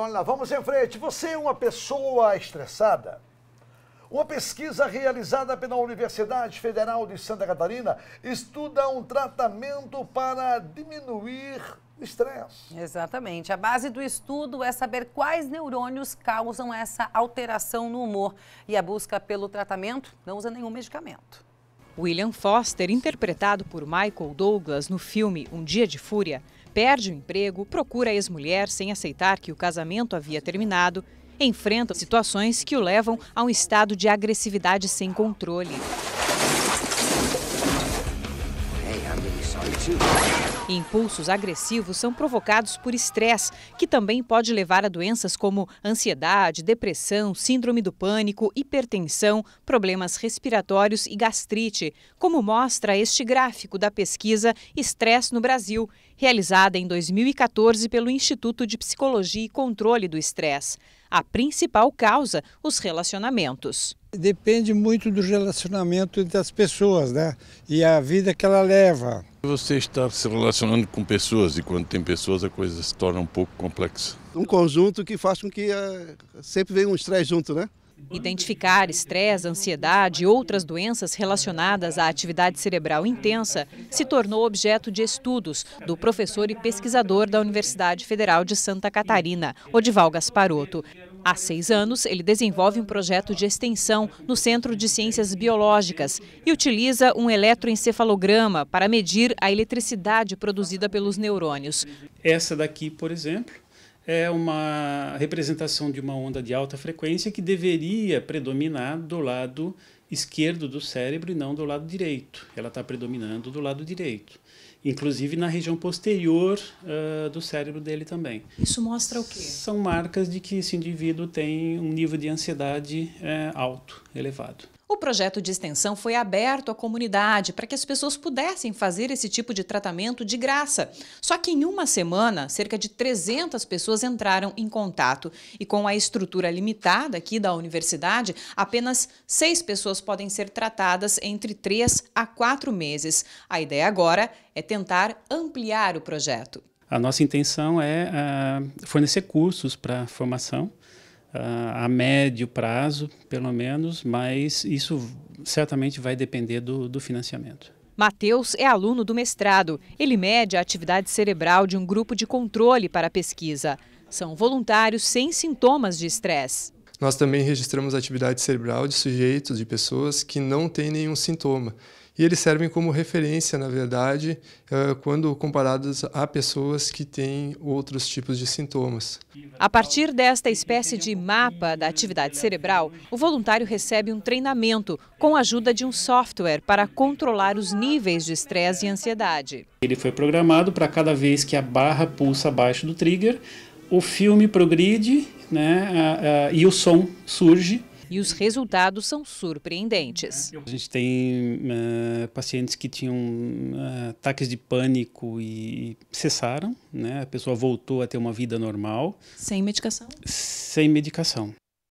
Então, olha lá, vamos em frente. Você é uma pessoa estressada? Uma pesquisa realizada pela Universidade Federal de Santa Catarina estuda um tratamento para diminuir o estresse. Exatamente. A base do estudo é saber quais neurônios causam essa alteração no humor. E a busca pelo tratamento não usa nenhum medicamento. William Foster, interpretado por Michael Douglas no filme Um Dia de Fúria, perde o emprego, procura a ex-mulher sem aceitar que o casamento havia terminado, enfrenta situações que o levam a um estado de agressividade sem controle. Impulsos agressivos são provocados por estresse, que também pode levar a doenças como ansiedade, depressão, síndrome do pânico, hipertensão, problemas respiratórios e gastrite, como mostra este gráfico da pesquisa Estresse no Brasil, realizada em 2014 pelo Instituto de Psicologia e Controle do Estresse. A principal causa, os relacionamentos. Depende muito do relacionamento entre as pessoas, né? E a vida que ela leva. Você está se relacionando com pessoas e quando tem pessoas a coisa se torna um pouco complexa. Um conjunto que faz com que uh, sempre venha um estresse junto, né? Identificar estresse, ansiedade e outras doenças relacionadas à atividade cerebral intensa se tornou objeto de estudos do professor e pesquisador da Universidade Federal de Santa Catarina, Odival Gasparoto. Há seis anos, ele desenvolve um projeto de extensão no Centro de Ciências Biológicas e utiliza um eletroencefalograma para medir a eletricidade produzida pelos neurônios. Essa daqui, por exemplo, é uma representação de uma onda de alta frequência que deveria predominar do lado esquerdo do cérebro e não do lado direito. Ela está predominando do lado direito, inclusive na região posterior uh, do cérebro dele também. Isso mostra o quê? São marcas de que esse indivíduo tem um nível de ansiedade uh, alto, elevado. O projeto de extensão foi aberto à comunidade para que as pessoas pudessem fazer esse tipo de tratamento de graça. Só que em uma semana, cerca de 300 pessoas entraram em contato. E com a estrutura limitada aqui da universidade, apenas seis pessoas podem ser tratadas entre três a quatro meses. A ideia agora é tentar ampliar o projeto. A nossa intenção é uh, fornecer cursos para formação a médio prazo, pelo menos, mas isso certamente vai depender do, do financiamento. Matheus é aluno do mestrado. Ele mede a atividade cerebral de um grupo de controle para a pesquisa. São voluntários sem sintomas de estresse. Nós também registramos a atividade cerebral de sujeitos, de pessoas que não têm nenhum sintoma e eles servem como referência, na verdade, eh, quando comparados a pessoas que têm outros tipos de sintomas. A partir desta espécie de mapa da atividade cerebral, o voluntário recebe um treinamento com a ajuda de um software para controlar os níveis de estresse e ansiedade. Ele foi programado para cada vez que a barra pulsa abaixo do trigger, o filme progride né, a, a, e o som surge e os resultados são surpreendentes. A gente tem eh, pacientes que tinham eh, ataques de pânico e cessaram, né? A pessoa voltou a ter uma vida normal. Sem medicação? Sem medicação.